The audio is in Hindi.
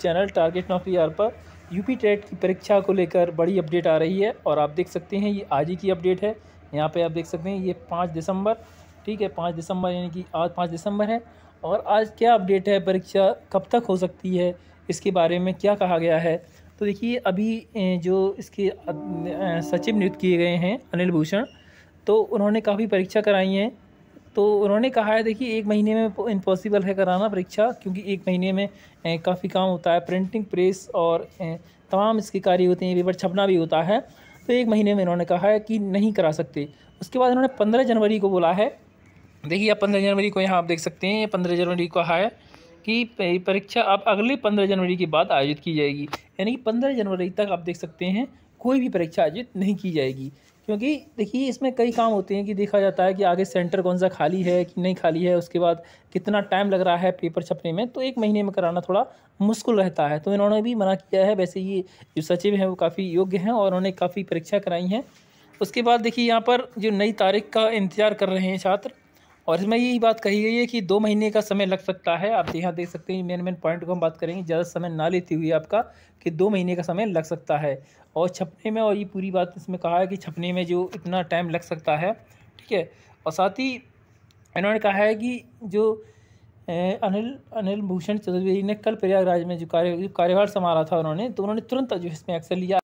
चैनल टारगेट नौकरी आर पर यूपी टेट की परीक्षा को लेकर बड़ी अपडेट आ रही है और आप देख सकते हैं ये आज ही की अपडेट है यहाँ पे आप देख सकते हैं ये पाँच दिसंबर ठीक है पाँच दिसंबर यानी कि आज पाँच दिसंबर है और आज क्या अपडेट है परीक्षा कब तक हो सकती है इसके बारे में क्या कहा गया है तो देखिए अभी जो इसके सचिव नियुक्त किए गए हैं अनिल भूषण तो उन्होंने काफ़ी परीक्षा कराई हैं तो उन्होंने कहा है देखिए एक महीने में इम्पॉसिबल है कराना परीक्षा क्योंकि एक महीने में काफ़ी काम होता है प्रिंटिंग प्रेस और तमाम इसके कार्य होते हैं पेपर छपना भी होता है तो एक महीने में इन्होंने कहा है कि नहीं करा सकते उसके बाद इन्होंने पंद्रह जनवरी को बोला है देखिए आप पंद्रह जनवरी को यहाँ आप देख सकते हैं पंद्रह जनवरी को कहा है कि परीक्षा अब अगले पंद्रह जनवरी के बाद आयोजित की जाएगी यानी कि पंद्रह जनवरी तक आप देख सकते हैं कोई भी परीक्षा आयोजित नहीं की जाएगी क्योंकि देखिए इसमें कई काम होते हैं कि देखा जाता है कि आगे सेंटर कौन सा खाली है कि नहीं खाली है उसके बाद कितना टाइम लग रहा है पेपर छपने में तो एक महीने में कराना थोड़ा मुश्किल रहता है तो इन्होंने भी मना किया है वैसे ये जो सचिव हैं वो काफ़ी योग्य हैं और उन्होंने काफ़ी परीक्षा कराई हैं उसके बाद देखिए यहाँ पर जो नई तारीख का इंतज़ार कर रहे हैं छात्र और इसमें यही बात कही गई है कि दो महीने का समय लग सकता है आप यहाँ देख सकते हैं मेन मेन पॉइंट को हम बात करेंगे ज़्यादा समय ना लेती हुई आपका कि दो महीने का समय लग सकता है और छपने में और ये पूरी बात इसमें कहा है कि छपने में जो इतना टाइम लग सकता है ठीक है और साथ ही इन्होंने कहा है कि जो अनिल अनिल भूषण चतुर्वेदी ने कल प्रयागराज में जो कार्य कार्यभार संभाला था उन्होंने तो उन्होंने तुरंत जो इसमें एक्शन लिया